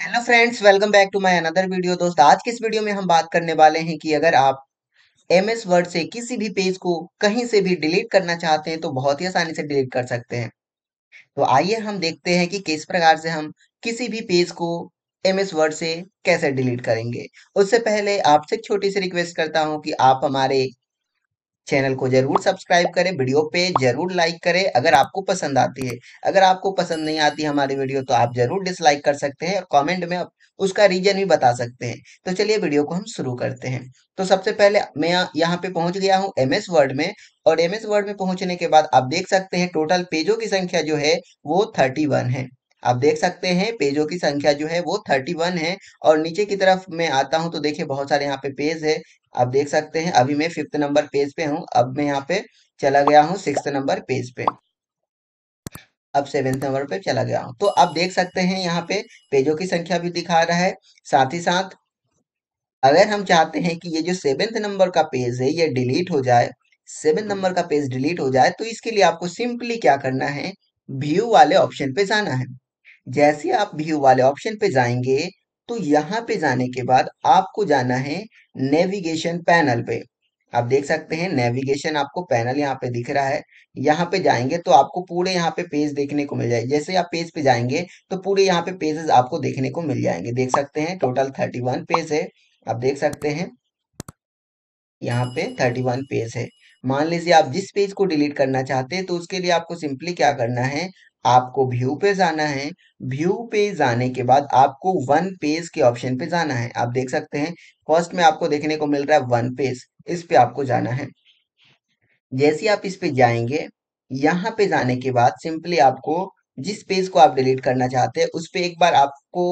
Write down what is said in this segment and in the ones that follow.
hello friends welcome back to my another video दोस्त आज के इस वीडियो में हम बात करने वाले हैं कि अगर आप एम एस वर्ड से किसी भी पेज को कहीं से भी डिलीट करना चाहते हैं तो बहुत ही आसानी से डिलीट कर सकते हैं तो आइए हम देखते हैं कि किस प्रकार से हम किसी भी पेज को एम एस वर्ड से कैसे डिलीट करेंगे उससे पहले आपसे एक छोटी सी रिक्वेस्ट करता हूँ कि आप हमारे चैनल को जरूर सब्सक्राइब करें वीडियो पे जरूर लाइक करें अगर आपको पसंद आती है अगर आपको पसंद नहीं आती हमारी वीडियो तो आप जरूर डिसलाइक कर सकते हैं और कमेंट में उसका रीजन भी बता सकते हैं तो चलिए वीडियो को हम शुरू करते हैं तो सबसे पहले मैं यहाँ पे पहुंच गया हूँ एम एस वर्ड में और एम एस वर्ड में पहुंचने के बाद आप देख सकते हैं टोटल पेजों की संख्या जो है वो थर्टी वन है आप देख सकते हैं पेजों की संख्या जो है वो थर्टी वन है और नीचे की तरफ मैं आता हूँ तो देखिए बहुत सारे यहाँ पे पेज है आप देख सकते हैं अभी मैं फिफ्थ नंबर पेज पे हूँ अब मैं यहाँ पे चला गया हूँ सिक्स नंबर पेज पे अब सेवेंथ नंबर पे चला गया हूँ तो आप देख सकते हैं यहाँ पे पेजों की संख्या भी दिखा रहा है साथ ही साथ अगर हम चाहते हैं कि ये जो सेवेंथ नंबर का पेज है ये डिलीट हो जाए सेवेंथ नंबर का पेज डिलीट हो जाए तो इसके लिए आपको सिंपली क्या करना है व्यू वाले ऑप्शन पे जाना है जैसे आप व्यू वाले ऑप्शन पे जाएंगे तो यहाँ पे जाने के बाद आपको जाना है नेविगेशन पैनल पे आप देख सकते हैं नेविगेशन आपको पैनल यहाँ पे दिख रहा है यहाँ पे जाएंगे तो आपको पूरे यहाँ पे पेज देखने को मिल जाएगा जैसे आप पेज पे जाएंगे तो पूरे यहाँ पे पेजेस आपको देखने को मिल जाएंगे देख सकते हैं टोटल थर्टी वन पेज है आप देख सकते हैं यहाँ पे थर्टी वन पेज है मान लीजिए आप जिस पेज को डिलीट करना चाहते हैं तो उसके लिए आपको सिंपली क्या करना है आपको व्यू पे जाना है व्यू पे जाने के बाद आपको वन पेज के ऑप्शन पे जाना है आप देख सकते हैं फर्स्ट में आपको देखने को मिल रहा है वन पेज इस पे आपको जाना है जैसे आप इस पे जाएंगे यहाँ पे जाने के बाद सिंपली आपको जिस पेज को आप डिलीट करना चाहते हैं उस पर एक बार आपको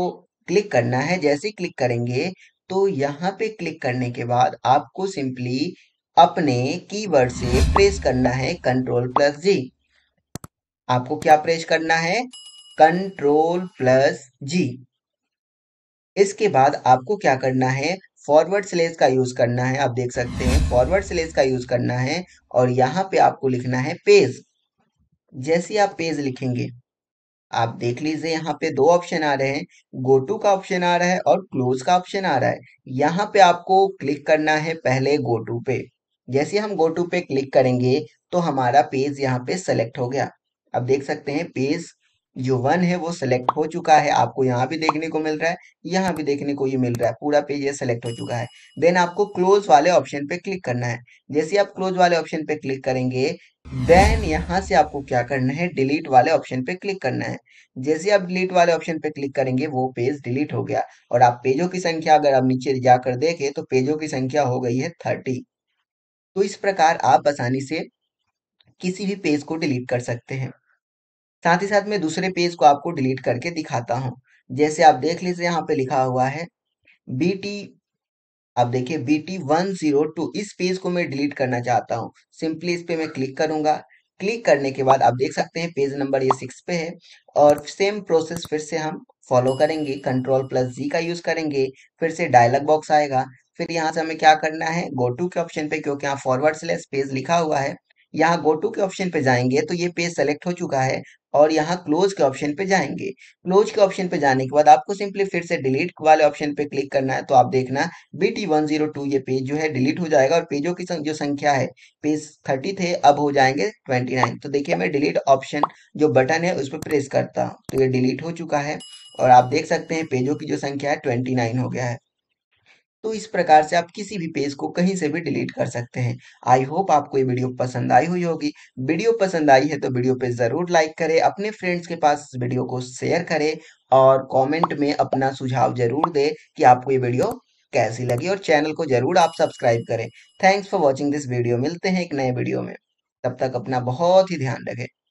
क्लिक करना है जैसे क्लिक करेंगे तो यहाँ पे क्लिक करने के बाद आपको सिंपली अपने कीवर्ड से प्रेस करना है कंट्रोल प्लस जी आपको क्या प्रेस करना है कंट्रोल प्लस जी इसके बाद आपको क्या करना है फॉरवर्ड स्लेस का यूज करना है आप देख सकते हैं फॉरवर्ड स्लेस का यूज करना है और यहाँ पे आपको लिखना है पेज जैसे आप पेज लिखेंगे आप देख लीजिए यहाँ पे दो ऑप्शन आ रहे हैं गो टू का ऑप्शन आ रहा है और क्लोज का ऑप्शन आ रहा है यहाँ पे आपको क्लिक करना है पहले गो टू पे जैसे हम गो टू पे क्लिक करेंगे तो हमारा पेज यहाँ पे सेलेक्ट हो गया अब देख सकते हैं पेज जो वन है वो सिलेक्ट हो चुका है आपको यहाँ भी देखने को मिल रहा है यहाँ भी देखने को ये मिल रहा है पूरा पेज ये सिलेक्ट हो चुका है देन आपको क्लोज वाले ऑप्शन पे क्लिक करना है जैसे आप क्लोज वाले ऑप्शन पे क्लिक करेंगे देन यहाँ से आपको क्या करना है डिलीट वाले ऑप्शन पे क्लिक करना है जैसे आप डिलीट वाले ऑप्शन पे क्लिक करेंगे वो पेज डिलीट हो गया और आप पेजों की संख्या अगर आप नीचे जाकर देखें तो पेजों की संख्या हो गई है थर्टी तो इस प्रकार आप आसानी से किसी भी पेज को डिलीट कर सकते हैं साथ ही साथ मैं दूसरे पेज को आपको डिलीट करके दिखाता हूँ जैसे आप देख लीजिए यहाँ पे लिखा हुआ है बी टी आप देखिए B T one zero two इस पेज को मैं डिलीट करना चाहता हूँ सिंपली इस पे मैं क्लिक करूंगा क्लिक करने के बाद आप देख सकते हैं पेज नंबर ये सिक्स पे है और सेम प्रोसेस फिर से हम फॉलो करेंगे कंट्रोल प्लस जी का यूज करेंगे फिर से डायलॉग बॉक्स आएगा फिर यहाँ से हमें क्या करना है गो टू के ऑप्शन पे क्योंकि यहाँ फॉरवर्ड स्लैश पेज लिखा हुआ है यहाँ गो टू के ऑप्शन पे जाएंगे तो ये पेज सेलेक्ट हो चुका है और यहाँ क्लोज के ऑप्शन पे जाएंगे क्लोज के ऑप्शन पे जाने के बाद आपको सिंपली फिर से डिलीट वाले ऑप्शन पे क्लिक करना है तो आप देखना B T one zero two ये पेज जो है डिलीट हो जाएगा और पेजों की जो संख्या है पेज थर्टी थे अब हो जाएंगे ट्वेंटी नाइन तो देखिए मैं डिलीट ऑप्शन जो बटन है उस पर प्रेस करता हूँ तो ये डिलीट हो चुका है और आप देख सकते हैं पेजों की जो संख्या है ट्वेंटी नाइन हो गया है तो इस प्रकार से आप किसी भी पेज को कहीं से भी डिलीट कर सकते हैं आई होप आपको ये वीडियो पसंद आई हुई होगी वीडियो पसंद आई है तो वीडियो पे ज़रूर लाइक करें अपने फ्रेंड्स के पास वीडियो को शेयर करें और कमेंट में अपना सुझाव जरूर दें कि आपको ये वीडियो कैसी लगी और चैनल को जरूर आप सब्सक्राइब करें thanks for watching this video मिलते हैं एक नए वीडियो में तब तक अपना बहुत ही ध्यान रखें